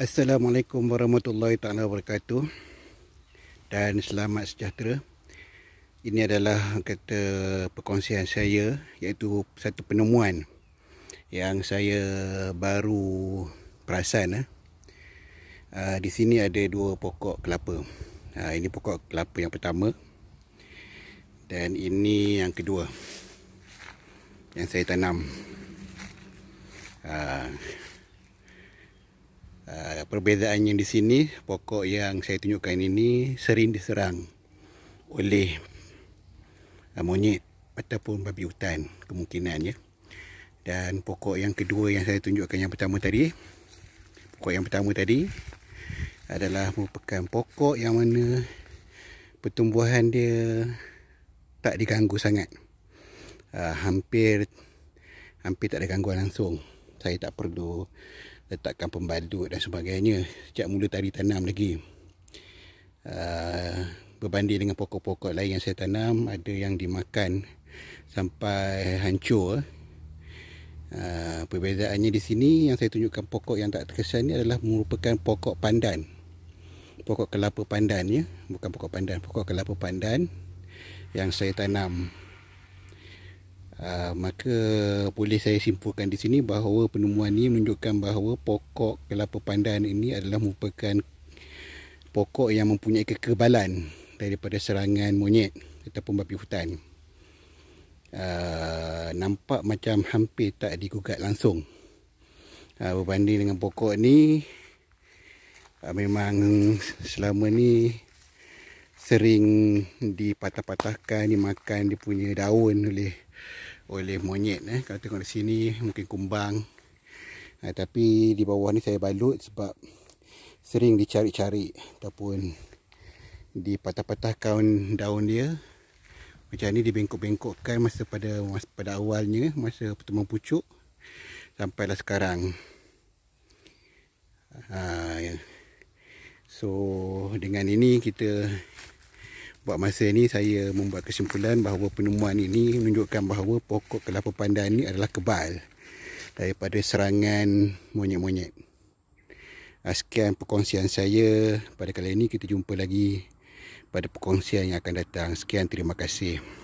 Assalamualaikum warahmatullahi taala wabarakatuh dan selamat sejahtera. Ini adalah kata perkongsian saya iaitu satu penemuan yang saya baru perasan eh. Ah, di sini ada dua pokok kelapa. Ah, ini pokok kelapa yang pertama dan ini yang kedua yang saya tanam. Ah perbezaannya di sini pokok yang saya tunjukkan ini sering diserang oleh ah, monyet ataupun babi hutan kemungkinannya dan pokok yang kedua yang saya tunjukkan yang pertama tadi pokok yang pertama tadi adalah merupakan pokok yang mana pertumbuhan dia tak diganggu sangat uh, hampir hampir tak ada gangguan langsung saya tak perlu letakkan pembalut dan sebagainya sejak mula tadi tanam lagi uh, berbanding dengan pokok-pokok lain yang saya tanam ada yang dimakan sampai hancur Uh, perbezaannya di sini yang saya tunjukkan pokok yang tak terkesan ni adalah merupakan pokok pandan pokok kelapa pandan ya bukan pokok pandan pokok kelapa pandan yang saya tanam Ah, maka boleh saya simpulkan di sini bahawa penemuan ini menunjukkan bahawa pokok kelapa pandan ini adalah merupakan pokok yang mempunyai kekebalan daripada serangan monyet ataupun babi hutan. Uh, nampak macam hampir tak digugat langsung uh, Berbanding dengan pokok ini uh, Memang selama ni Sering dipatah-patahkan Dimakan dia daun oleh oleh monyet eh. Kalau tengok di sini mungkin kumbang. Ha, tapi di bawah ni saya balut sebab sering dicari-cari ataupun di patah patahkan daun dia. Macam ni dibengkok-bengkokkan masa pada masa pada awalnya masa pertumbuhan pucuk sampailah sekarang. Ha, ya. So dengan ini kita buat masa ini saya membuat kesimpulan bahawa penemuan ini menunjukkan bahawa pokok kelapa pandan ini adalah kebal daripada serangan monyet-monyet. Ah, sekian perkongsian saya pada kali ini kita jumpa lagi pada perkongsian yang akan datang. Sekian terima kasih.